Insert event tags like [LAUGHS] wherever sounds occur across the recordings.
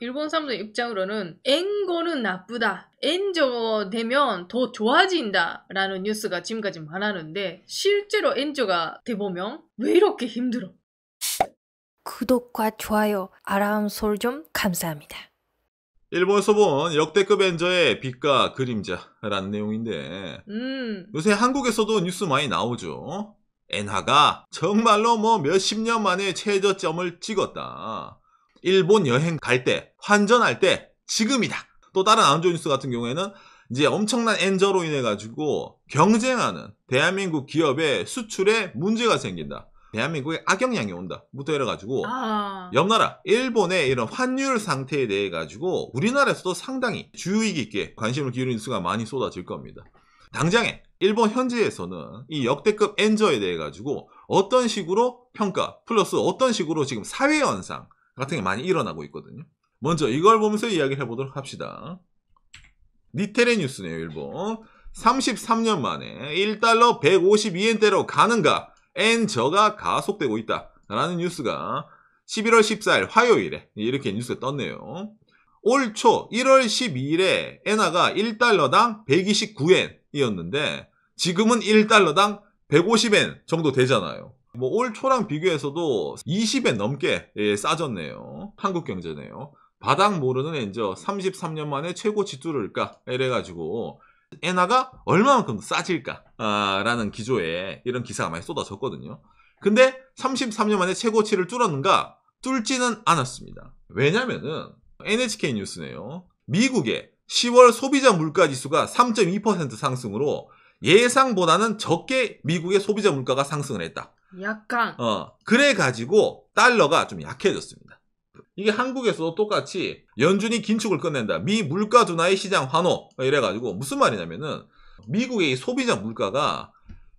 일본 사람들 입장으로는 엔거는 나쁘다. 엔저 되면 더 좋아진다 라는 뉴스가 지금까지 많았는데 실제로 엔저가 돼보면 왜 이렇게 힘들어? 구독과 좋아요, 알람 솔좀 감사합니다. 일본에서 본 역대급 엔저의 빛과 그림자라는 내용인데 음. 요새 한국에서도 뉴스 많이 나오죠. 엔화가 정말로 뭐 몇 십 년 만에 최저점을 찍었다. 일본 여행 갈 때, 환전할 때 지금이다. 또 다른 안조뉴스 같은 경우에는 이제 엄청난 엔저로 인해 가지고 경쟁하는 대한민국 기업의 수출에 문제가 생긴다. 대한민국에 악영향이 온다부터 이래가지고 아... 옆나라 일본의 이런 환율 상태에 대해 가지고 우리나라에서도 상당히 주의 깊게 관심을 기울이는 수가 많이 쏟아질 겁니다. 당장에 일본 현지에서는 이 역대급 엔저에 대해 가지고 어떤 식으로 평가 플러스 어떤 식으로 지금 사회 현상 같은 게 많이 일어나고 있거든요. 먼저 이걸 보면서 이야기를 해보도록 합시다. 니테레 뉴스네요. 일본. 33년 만에 1달러 152엔대로 가는가 엔 저가 가속되고 있다. 라는 뉴스가 11월 14일 화요일에 이렇게 뉴스가 떴네요. 올 초 1월 12일에 엔화가 1달러당 129엔이었는데 지금은 1달러당 150엔 정도 되잖아요. 뭐올 초랑 비교해서도 20에 넘게 예, 싸졌네요. 한국 경제네요. 바닥 모르는 엔저 33년 만에 최고 치뚫을까 이래가지고 엔화가 얼마만큼 싸질까라는 아, 기조에 이런 기사가 많이 쏟아졌거든요. 근데 33년 만에 최고치를 뚫었는가? 뚫지는 않았습니다. 왜냐면은 NHK 뉴스네요. 미국의 10월 소비자 물가 지수가 3.2% 상승으로 예상보다는 적게 미국의 소비자 물가가 상승을 했다. 약간. 어, 그래가지고 달러가 좀 약해졌습니다. 이게 한국에서도 똑같이 연준이 긴축을 끝낸다. 미 물가 둔화의 시장 환호. 이래가지고 무슨 말이냐면은 미국의 소비자 물가가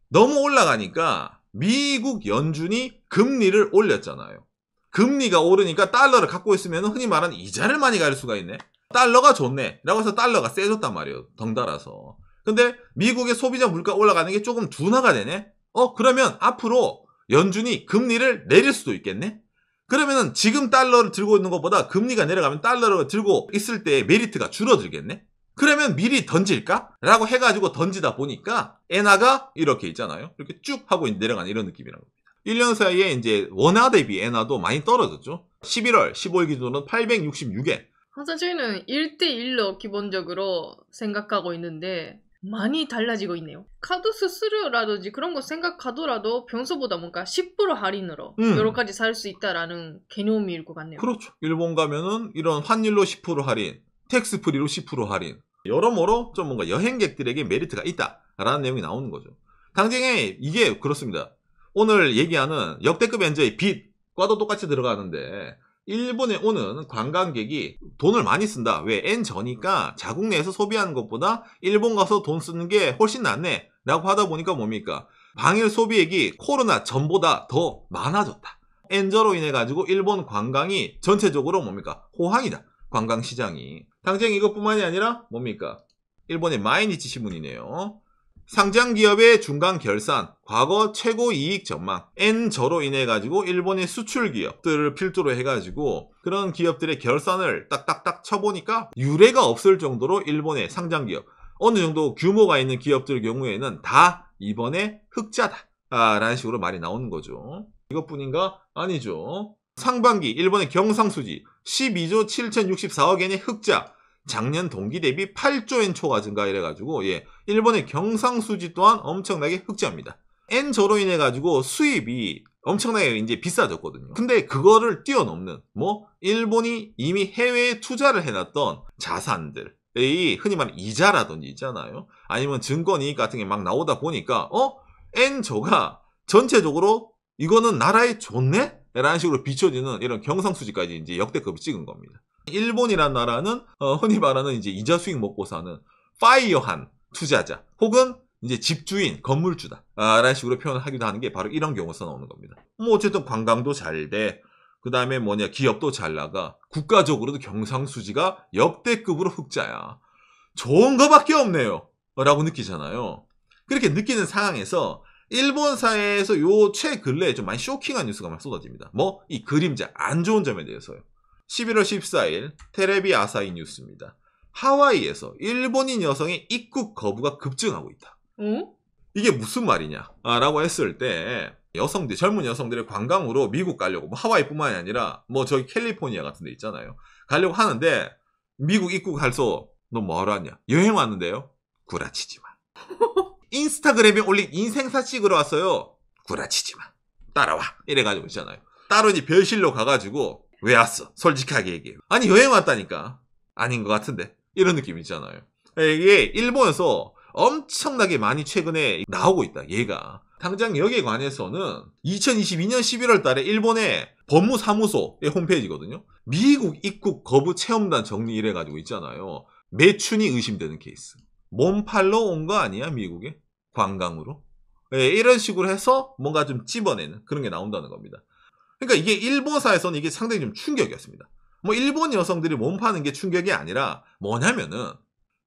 너무 올라가니까 미국 연준이 금리를 올렸잖아요. 금리가 오르니까 달러를 갖고 있으면 흔히 말하는 이자를 많이 갈 수가 있네. 달러가 좋네. 라고 해서 달러가 세졌단 말이에요. 덩달아서. 근데 미국의 소비자 물가 올라가는 게 조금 둔화가 되네? 어, 그러면 앞으로 연준이 금리를 내릴 수도 있겠네? 그러면은 지금 달러를 들고 있는 것보다 금리가 내려가면 달러를 들고 있을 때의 메리트가 줄어들겠네? 그러면 미리 던질까? 라고 해가지고 던지다 보니까 엔화가 이렇게 있잖아요. 이렇게 쭉 하고 내려가는 이런 느낌이라 겁니다. 1년 사이에 이제 원화 대비 엔화도 많이 떨어졌죠. 11월 15일 기준으로는 866엔. 항상 저희는 1대1로 기본적으로 생각하고 있는데 많이 달라지고 있네요. 카드 수수료라든지 그런 거 생각하더라도 평소보다 뭔가 10% 할인으로 음. 여러 가지 살 수 있다라는 개념일 것 같네요. 그렇죠. 일본 가면은 이런 환율로 10% 할인, 텍스 프리로 10% 할인. 여러모로 좀 뭔가 여행객들에게 메리트가 있다라는 내용이 나오는 거죠. 당장에 이게 그렇습니다. 오늘 얘기하는 역대급 엔저의 빛과도 똑같이 들어가는데 일본에 오는 관광객이 돈을 많이 쓴다. 왜? N 저니까 자국 내에서 소비하는 것보다 일본 가서 돈 쓰는 게 훨씬 낫네. 라고 하다 보니까 뭡니까? 방일 소비액이 코로나 전보다 더 많아졌다. 엔저로 인해 가지고 일본 관광이 전체적으로 뭡니까? 호황이다. 관광 시장이. 당장 이것뿐만이 아니라 뭡니까? 일본의 마이니치 신문이네요. 상장 기업의 중간 결산, 과거 최고 이익 전망, N저로 인해 가지고 일본의 수출 기업들을 필두로 해가지고 그런 기업들의 결산을 딱딱딱 쳐보니까 유례가 없을 정도로 일본의 상장 기업, 어느 정도 규모가 있는 기업들 경우에는 다 이번에 흑자다. 라는 식으로 말이 나오는 거죠. 이것뿐인가? 아니죠. 상반기 일본의 경상수지 12조 7,064억 엔의 흑자, 작년 동기 대비 8조엔 초과 증가 이래가지고 예, 일본의 경상수지 또한 엄청나게 흑자입니다. 엔저로 인해 가지고 수입이 엄청나게 이제 비싸졌거든요. 근데 그거를 뛰어넘는 뭐 일본이 이미 해외에 투자를 해놨던 자산들 이 흔히 말하는 이자라든지 있잖아요. 아니면 증권이익 같은 게 막 나오다 보니까 어 N저가 전체적으로 이거는 나라에 좋네? 라는 식으로 비춰지는 이런 경상수지까지 이제 역대급을 찍은 겁니다. 일본이란 나라는 어, 흔히 말하는 이제 이자 수익 먹고 사는 파이어한 투자자 혹은 이제 집주인, 건물주다. 아, 라는 식으로 표현을 하기도 하는 게 바로 이런 경우에서 나오는 겁니다. 뭐 어쨌든 관광도 잘 돼. 그 다음에 뭐냐, 기업도 잘 나가. 국가적으로도 경상수지가 역대급으로 흑자야. 좋은 거밖에 없네요. 라고 느끼잖아요. 그렇게 느끼는 상황에서 일본 사회에서 요 최근래에 좀 많이 쇼킹한 뉴스가 막 쏟아집니다. 뭐, 이 그림자, 안 좋은 점에 대해서요. 11월 14일 테레비 아사히 뉴스입니다. 하와이에서 일본인 여성의 입국 거부가 급증하고 있다. 응? 어? 이게 무슨 말이냐? 라고 했을 때 여성들, 젊은 여성들의 관광으로 미국 가려고 뭐 하와이뿐만이 아니라 뭐 저기 캘리포니아 같은 데 있잖아요. 가려고 하는데 미국 입국할소 너 뭐하냐? 여행 왔는데요? 구라치지 마. [LAUGHS] 인스타그램에 올린 인생사 찍으러 왔어요. 구라치지 마. 따라와. 이래가지고 있잖아요. 따로 이제 별실로 가가지고 왜 왔어? 솔직하게 얘기해. 아니, 여행 왔다니까. 아닌 것 같은데. 이런 느낌 있잖아요. 이게 일본에서 엄청나게 많이 최근에 나오고 있다, 얘가. 당장 여기에 관해서는 2022년 11월 달에 일본의 법무사무소의 홈페이지거든요. 미국 입국 거부 체험단 정리 이래가지고 있잖아요. 매춘이 의심되는 케이스. 몸팔러온 거 아니야, 미국에? 관광으로? 예, 이런 식으로 해서 뭔가 좀찝어내는 그런 게 나온다는 겁니다. 그러니까 이게 일본사에서는 이게 상당히 좀 충격이었습니다. 뭐 일본 여성들이 몸 파는 게 충격이 아니라 뭐냐면은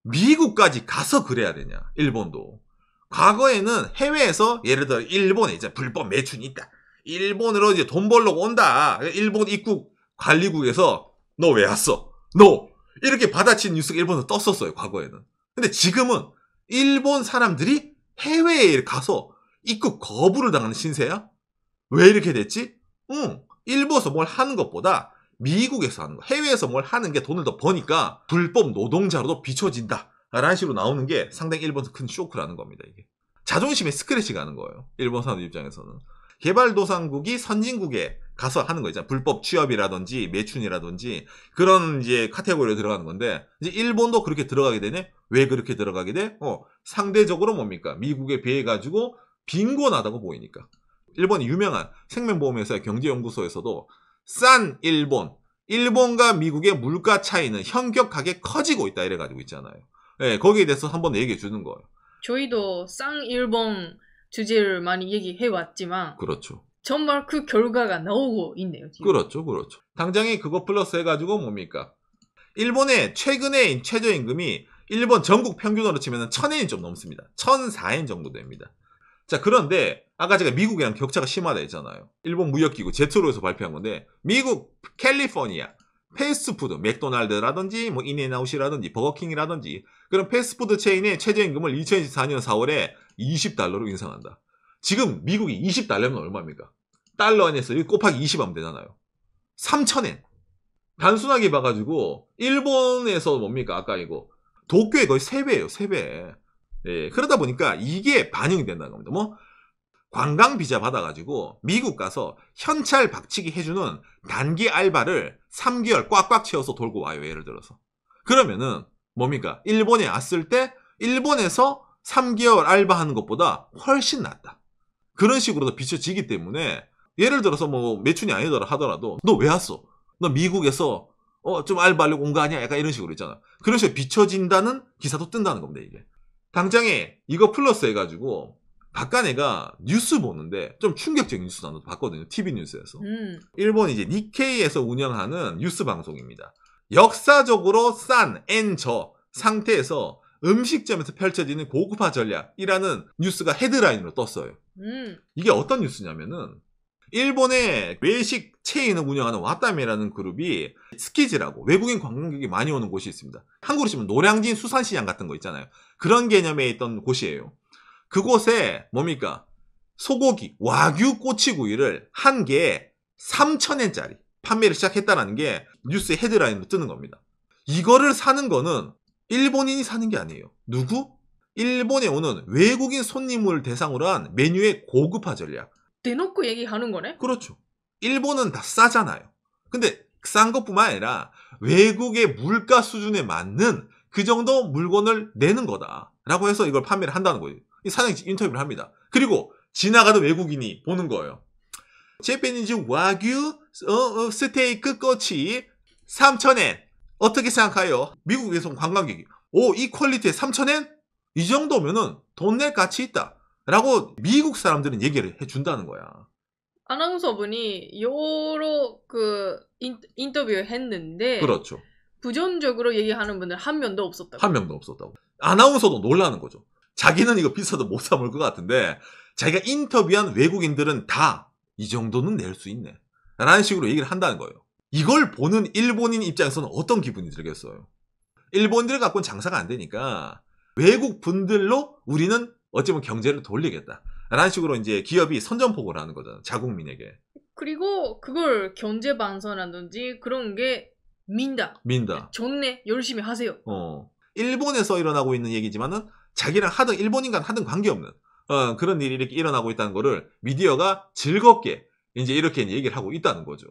미국까지 가서 그래야 되냐 일본도 과거에는 해외에서 예를 들어 일본에 이제 불법 매춘이 있다 일본으로 이제 돈 벌러 온다 일본 입국 관리국에서 너 왜 왔어 너 이렇게 받아친 뉴스가 일본에서 떴었어요 과거에는 근데 지금은 일본 사람들이 해외에 가서 입국 거부를 당하는 신세야 왜 이렇게 됐지 응. 일부에서 뭘 하는 것보다 미국에서 하는 거, 해외에서 뭘 하는 게 돈을 더 버니까 불법 노동자로도 비춰진다. 라는 식으로 나오는 게 상당히 일본에서 큰 쇼크라는 겁니다, 이게. 자존심에 스크래치 가는 거예요. 일본 사람 입장에서는. 개발도상국이 선진국에 가서 하는 거있잖아 불법 취업이라든지 매춘이라든지 그런 이제 카테고리에 들어가는 건데 이제 일본도 그렇게 들어가게 되네. 왜 그렇게 들어가게 돼? 어, 상대적으로 뭡니까? 미국에 비해 가지고 빈곤하다고 보이니까. 일본이 유명한 생명보험회사의 경제연구소에서도 싼 일본, 일본과 미국의 물가 차이는 현격하게 커지고 있다 이래가지고 있잖아요. 예, 거기에 대해서 한번 얘기해 주는 거예요. 저희도 싼 일본 주제를 많이 얘기해 왔지만 그렇죠. 정말 그 결과가 나오고 있네요. 지금. 그렇죠, 그렇죠. 당장에 그거 플러스 해가지고 뭡니까? 일본의 최근의 최저임금이 일본 전국 평균으로 치면 1000엔이 좀 넘습니다. 1004엔 정도 됩니다. 자, 그런데 아까 제가 미국이랑 격차가 심하다 했잖아요. 일본 무역기구 제트로에서 발표한 건데 미국 캘리포니아 패스트푸드 맥도날드라든지 뭐 인앤아웃이라든지 버거킹이라든지 그런 패스트푸드 체인의 최저임금을 2024년 4월에 20달러로 인상한다. 지금 미국이 20달러면 얼마입니까? 달러 안에서 곱하기 20 하면 되잖아요. 3천엔 단순하게 봐가지고 일본에서 뭡니까? 아까 이거 도쿄에 거의 3배예요. 3배. 예, 그러다 보니까 이게 반영이 된다는 겁니다. 뭐 관광 비자 받아가지고 미국 가서 현찰 박치기 해주는 단기 알바를 3개월 꽉꽉 채워서 돌고 와요. 예를 들어서. 그러면은 뭡니까? 일본에 왔을 때 일본에서 3개월 알바하는 것보다 훨씬 낫다. 그런 식으로 도 비춰지기 때문에 예를 들어서 뭐 매춘이 아니더라 하더라도 너 왜 왔어? 너 미국에서 어 좀 알바하려고 온 거 아니야? 약간 이런 식으로 있잖아. 그런 식으로 비춰진다는 기사도 뜬다는 겁니다. 이게. 당장에 이거 플러스 해가지고 박간애가 뉴스 보는데 좀 충격적인 뉴스 나도 봤거든요. TV 뉴스에서. 음. 일본 이제 니케이에서 운영하는 뉴스 방송입니다. 역사적으로 싼 엔저 상태에서 음식점에서 펼쳐지는 고급화 전략이라는 뉴스가 헤드라인으로 떴어요. 음. 이게 어떤 뉴스냐면은 일본의 외식 체인을 운영하는 와따미라는 그룹이 스키즈라고 외국인 관광객이 많이 오는 곳이 있습니다. 한국으로 치면 노량진 수산시장 같은 거 있잖아요. 그런 개념에 있던 곳이에요. 그곳에 뭡니까? 소고기, 와규 꼬치구이를 한 개에 3,000엔짜리 판매를 시작했다는 게뉴스 헤드라인으로 뜨는 겁니다. 이거를 사는 거는 일본인이 사는 게 아니에요. 누구? 일본에 오는 외국인 손님을 대상으로 한 메뉴의 고급화 전략. 대놓고 얘기하는 거네? 그렇죠. 일본은 다 싸잖아요. 근데 싼 것뿐만 아니라 외국의 물가 수준에 맞는 그 정도 물건을 내는 거다라고 해서 이걸 판매를 한다는 거예요. 이 사장이 인터뷰를 합니다. 그리고 지나가던 외국인이 보는 거예요. 제페니즈 와규 어, 어, 스테이크 꼬치 3,000엔 어떻게 생각해요? 미국에서 온 관광객이 오 이 퀄리티에 3,000엔? 이 정도면은 돈낼 가치 있다. 라고 미국 사람들은 얘기를 해준다는 거야. 아나운서분이 여러 그 인, 터뷰 를 했는데 그렇죠. 부정적으로 얘기하는 분들 한 명도 없었다고. 한 명도 없었다고. 아나운서도 놀라는 거죠. 자기는 이거 비싸도 못 삼을 것 같은데 자기가 인터뷰한 외국인들은 다 이 정도는 낼 수 있네. 라는 식으로 얘기를 한다는 거예요. 이걸 보는 일본인 입장에서는 어떤 기분이 들겠어요? 일본들 갖고는 장사가 안 되니까 외국 분들로 우리는 어찌 보면 경제를 돌리겠다. 라는 식으로 이제 기업이 선전포고를 하는 거잖아. 자국민에게. 그리고 그걸 경제 반선하든지 그런 게 민다. 민다. 좋네. 열심히 하세요. 어. 일본에서 일어나고 있는 얘기지만은 자기랑 하든 일본인간 하든 관계없는 어, 그런 일이 이렇게 일어나고 있다는 거를 미디어가 즐겁게 이제 이렇게 얘기를 하고 있다는 거죠.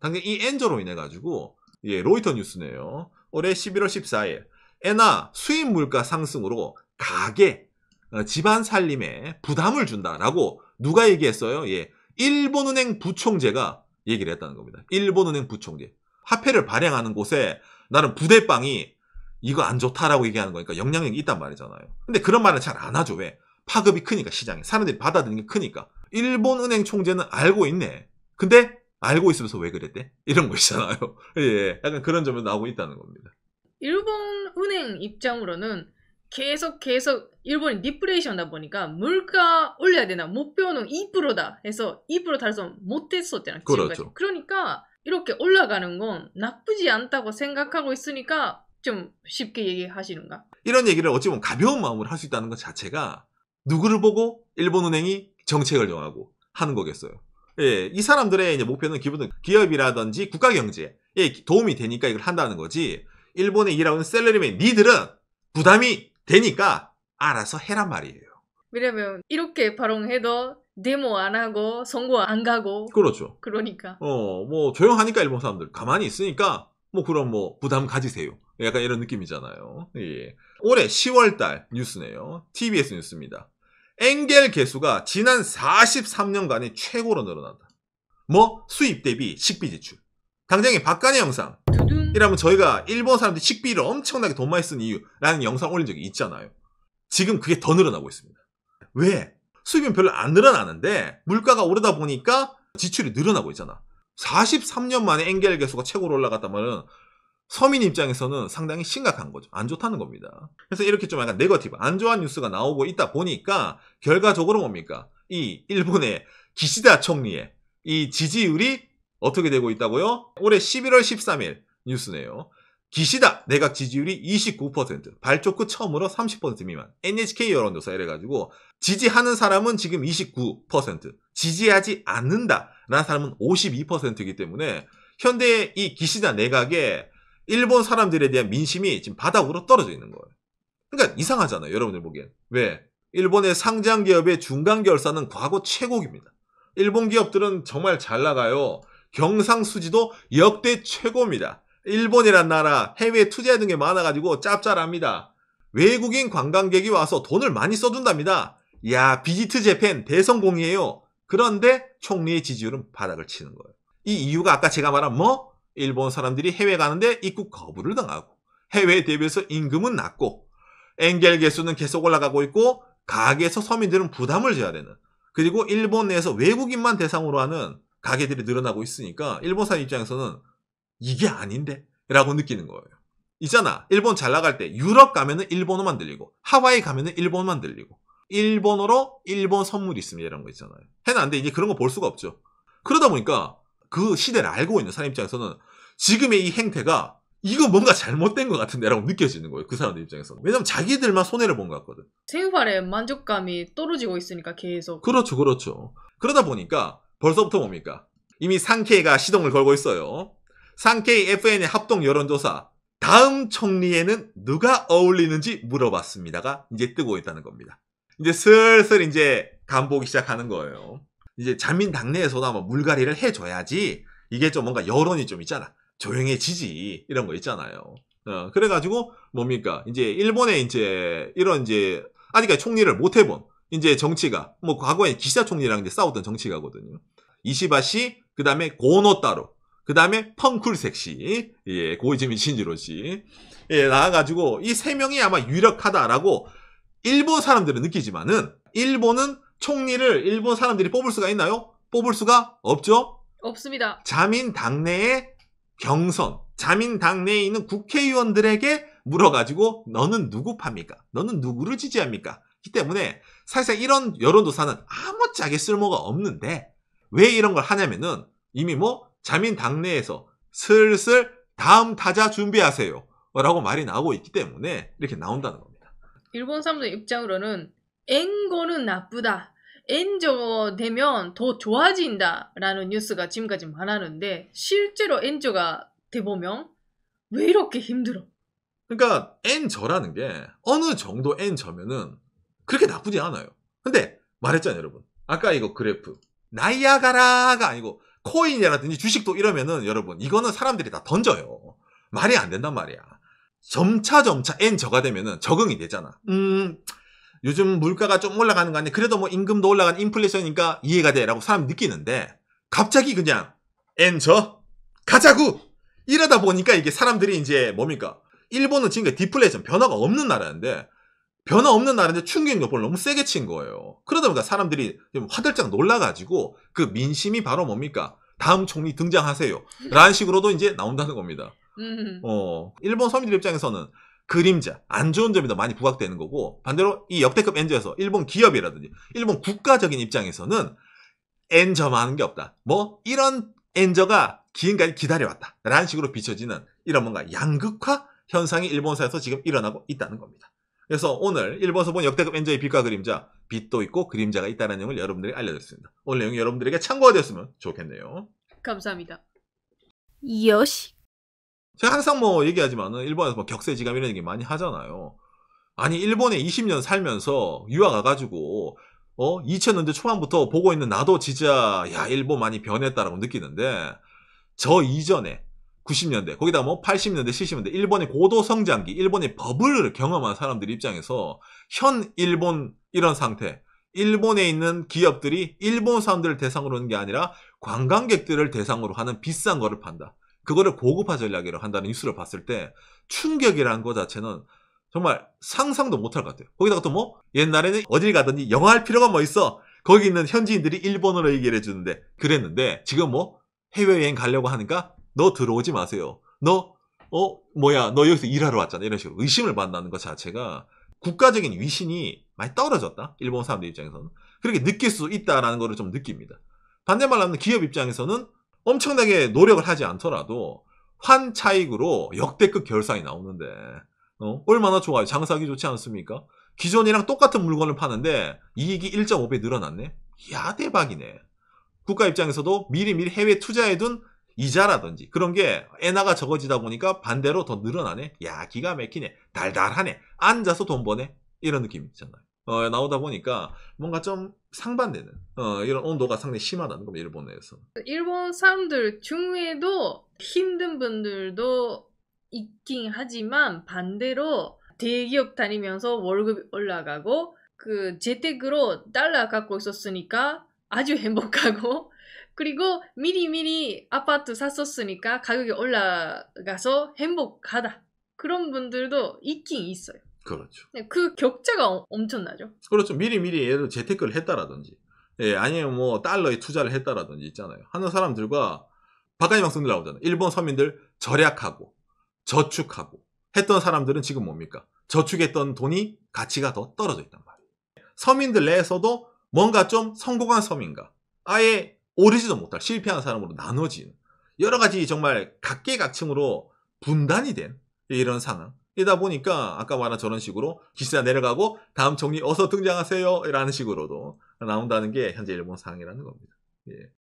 당장 이 엔저로 인해 가지고 예, 로이터 뉴스네요. 올해 11월 14일 엔화 수입 물가 상승으로 가계 어, 집안 살림에 부담을 준다라고 누가 얘기했어요? 예. 일본은행 부총재가 얘기를 했다는 겁니다. 일본은행 부총재. 화폐를 발행하는 곳에 나는 부대빵이 이거 안 좋다라고 얘기하는 거니까 영향력이 있단 말이잖아요. 근데 그런 말은 잘 안 하죠. 왜? 파급이 크니까 시장에. 사람들이 받아들이는 게 크니까. 일본은행 총재는 알고 있네. 근데 알고 있으면서 왜 그랬대? 이런 거 있잖아요. [LAUGHS] 예, 약간 그런 점이 나오고 있다는 겁니다. 일본은행 입장으로는 계속 계속 일본이 디플레이션다 보니까 물가 올려야 되나 목표는 2%다 해서 2% 달성 못했었잖아 그렇죠. 그러니까 이렇게 올라가는 건 나쁘지 않다고 생각하고 있으니까 좀 쉽게 얘기하시는가 이런 얘기를 어찌 보면 가벼운 마음으로 할 수 있다는 것 자체가 누구를 보고 일본은행이 정책을 정하고 하는 거겠어요 예, 이 사람들의 이제 목표는 기본은 기업이라든지 국가경제에 도움이 되니까 이걸 한다는 거지 일본에 일하는 셀러리맨 니들은 부담이 되니까 알아서 해란 말이에요. 왜냐면 이렇게 발언해도 데모 안 하고 선거 안 가고 그렇죠. 그러니까 어뭐 조용하니까 일본 사람들 가만히 있으니까 뭐 그럼 뭐 부담 가지세요. 약간 이런 느낌이잖아요. 예. 올해 10월달 뉴스네요. TBS 뉴스입니다. 엔겔 개수가 지난 43년간의 최고로 늘어난다. 뭐 수입 대비 식비 지출. 강장님 박간의 영상 이라면 저희가 일본 사람들이 식비를 엄청나게 돈 많이 쓴 이유라는 영상 올린 적이 있잖아요. 지금 그게 더 늘어나고 있습니다. 왜? 수입은 별로 안 늘어나는데 물가가 오르다 보니까 지출이 늘어나고 있잖아. 43년 만에 엔겔 개수가 최고로 올라갔다면 서민 입장에서는 상당히 심각한 거죠. 안 좋다는 겁니다. 그래서 이렇게 좀 약간 네거티브, 안 좋은 뉴스가 나오고 있다 보니까 결과적으로 뭡니까? 이 일본의 기시다 총리의 이 지지율이 어떻게 되고 있다고요? 올해 11월 13일 뉴스네요. 기시다 내각 지지율이 29% 발족 후 처음으로 30% 미만 NHK 여론조사 이래가지고 지지하는 사람은 지금 29% 지지하지 않는다라는 사람은 52%이기 때문에 현대의 이 기시다 내각에 일본 사람들에 대한 민심이 지금 바닥으로 떨어져 있는 거예요. 그러니까 이상하잖아요. 여러분들 보기엔. 왜? 일본의 상장 기업의 중간 결산은 과거 최고입니다. 일본 기업들은 정말 잘 나가요. 경상수지도 역대 최고입니다. 일본이란 나라 해외 투자하는 게 많아가지고 짭짤합니다. 외국인 관광객이 와서 돈을 많이 써준답니다. 야 비지트 재팬 대성공이에요. 그런데 총리의 지지율은 바닥을 치는 거예요. 이 이유가 아까 제가 말한 뭐? 일본 사람들이 해외 가는데 입국 거부를 당하고 해외에 대비해서 임금은 낮고 엔겔 개수는 계속 올라가고 있고 가게에서 서민들은 부담을 져야 되는 그리고 일본 내에서 외국인만 대상으로 하는 가게들이 늘어나고 있으니까 일본 사람 입장에서는 이게 아닌데? 라고 느끼는 거예요. 있잖아. 일본 잘 나갈 때 유럽 가면은 일본어만 들리고 하와이 가면은 일본만 어 들리고 일본어로 일본 선물이 있습니다. 이런 거 있잖아요. 해는 안 돼. 이제 그런 거 볼 수가 없죠. 그러다 보니까 그 시대를 알고 있는 사람 입장에서는 지금의 이 행태가 이거 뭔가 잘못된 것 같은데라고 느껴지는 거예요. 그 사람들 입장에서는. 왜냐면 자기들만 손해를 본 것 같거든. 생활에 만족감이 떨어지고 있으니까 계속. 그렇죠, 그렇죠. 그러다 보니까 벌써부터 뭡니까? 이미 상케이가 시동을 걸고 있어요. 상케이 FN의 합동 여론조사 다음 총리에는 누가 어울리는지 물어봤습니다가 이제 뜨고 있다는 겁니다. 이제 슬슬 이제 간보기 시작하는 거예요. 이제 자민 당내에서도 아마 물갈이를 해줘야지 이게 좀 뭔가 여론이 좀 있잖아. 조용해지지 이런 거 있잖아요. 어, 그래가지고 뭡니까 이제 일본에 이제 이런 이제 아직까지 총리를 못 해본 이제 정치가 뭐 과거에 기시 총리랑 이제 싸웠던 정치가거든요. 이시바시, 그 다음에 고노 따로, 그 다음에 펑쿨 색시 예, 고이즈미 신지로 시 예, 나와가지고 이 세 명이 아마 유력하다라고 일본 사람들은 느끼지만은 일본은 총리를 일본 사람들이 뽑을 수가 있나요? 뽑을 수가 없죠? 없습니다. 자민 당내의 경선, 자민 당내에 있는 국회의원들에게 물어가지고 너는 누구 팝니까? 너는 누구를 지지합니까? 이 때문에 사실상 이런 여론조사는 아무짝에 쓸모가 없는데 왜 이런 걸 하냐면은 이미 뭐 자민 당내에서 슬슬 다음 타자 준비하세요. 라고 말이 나오고 있기 때문에 이렇게 나온다는 겁니다. 일본 사람들 입장으로는 앵거는 나쁘다. 엔저 되면 더 좋아진다라는 뉴스가 지금까지 많았는데 실제로 엔저가 돼보면 왜 이렇게 힘들어? 그러니까 엔저라는 게 어느 정도 엔저면은 그렇게 나쁘지 않아요. 근데 말했잖아요, 여러분. 아까 이거 그래프 나이아가라가 아니고 코인이라든지 주식도 이러면은 여러분 이거는 사람들이 다 던져요. 말이 안 된단 말이야. 점차 점차 n 저가 되면은 적응이 되잖아. 음 요즘 물가가 좀 올라가는 거 아니야? 그래도 뭐 임금도 올라간 인플레이션이니까 이해가 돼라고 사람 느끼는데 갑자기 그냥 n 저 가자구 이러다 보니까 이게 사람들이 이제 뭡니까? 일본은 지금 디플레이션 변화가 없는 나라인데 변화 없는 날인데 충격 요법을 너무 세게 친 거예요. 그러다 보니까 사람들이 화들짝 놀라가지고 그 민심이 바로 뭡니까? 다음 총리 등장하세요. 라는 식으로도 이제 나온다는 겁니다. 음. 어, 일본 서민들 입장에서는 그림자, 안 좋은 점이 더 많이 부각되는 거고 반대로 이 역대급 엔저에서 일본 기업이라든지 일본 국가적인 입장에서는 엔저만한 게 없다. 뭐 이런 엔저가 기인까지 기다려왔다. 라는 식으로 비춰지는 이런 뭔가 양극화 현상이 일본사에서 지금 일어나고 있다는 겁니다. 그래서 오늘 1번서본 역대급 엔저의 빛과 그림자, 빛도 있고 그림자가 있다는 내용을 여러분들이 알려드렸습니다 오늘 내용이 여러분들에게 참고가 되었으면 좋겠네요. 감사합니다. 여시. 제가 항상 뭐 얘기하지만 일본에서 뭐 격세지감 이런 얘기 많이 하잖아요. 아니 일본에 20년 살면서 유학 가가지고 어 2000년대 초반부터 보고 있는 나도 진짜 야 일본 많이 변했다라고 느끼는데 저 이전에 90년대 거기다 뭐 80년대 70년대 일본의 고도 성장기 일본의 버블을 경험한 사람들 입장에서 현 일본 이런 상태 일본에 있는 기업들이 일본 사람들을 대상으로 하는 게 아니라 관광객들을 대상으로 하는 비싼 거를 판다 그거를 고급화 전략이라고 한다는 뉴스를 봤을 때 충격이라는 거 자체는 정말 상상도 못할 것 같아요 거기다가 또 뭐 옛날에는 어딜 가든지 영화 할 필요가 뭐 있어 거기 있는 현지인들이 일본어로 얘기를 해주는데 그랬는데 지금 뭐 해외여행 가려고 하니까 너 들어오지 마세요. 너, 어, 뭐야, 너 여기서 일하러 왔잖아. 이런 식으로 의심을 받는것 자체가 국가적인 위신이 많이 떨어졌다. 일본 사람들 입장에서는. 그렇게 느낄 수 있다라는 것을 좀 느낍니다. 반대말로 하면 기업 입장에서는 엄청나게 노력을 하지 않더라도 환 차익으로 역대급 결산이 나오는데 어? 얼마나 좋아요. 장사하기 좋지 않습니까? 기존이랑 똑같은 물건을 파는데 이익이 1.5배 늘어났네. 야 대박이네. 국가 입장에서도 미리미리 해외 투자해둔 이자라든지 그런 게 엔화가 적어지다 보니까 반대로 더 늘어나네. 야 기가 막히네. 달달하네. 앉아서 돈 버네. 이런 느낌 있잖아요. 어, 나오다 보니까 뭔가 좀 상반되는 어, 이런 온도가 상당히 심하다는 겁니다. 일본 에서 일본 사람들 중에도 힘든 분들도 있긴 하지만 반대로 대기업 다니면서 월급 이 올라가고 그 재택으로 달러 갖고 있었으니까 아주 [LAUGHS] 행복하고 그리고 미리미리 아파트 샀었으니까 가격이 올라가서 행복하다. 그런 분들도 있긴 있어요. 그렇죠. 네, 그 격차가 엄청나죠. 그렇죠. 미리미리 예를 재테크를 했다라든지, 예, 아니면 뭐 달러에 투자를 했다라든지 있잖아요. 하는 사람들과 바깥의 방송들 나오잖아요. 일본 서민들 절약하고, 저축하고 했던 사람들은 지금 뭡니까? 저축했던 돈이 가치가 더 떨어져 있단 말이에요. 서민들 내에서도 뭔가 좀 성공한 서민과 아예 오르지도 못할 실패한 사람으로 나눠진 여러 가지 정말 각계각층으로 분단이 된 이런 상황. 이다 보니까 아까 말한 저런 식으로 기세 내려가고 다음 총리 어서 등장하세요 라는 식으로도 나온다는 게 현재 일본 상황이라는 겁니다. 예.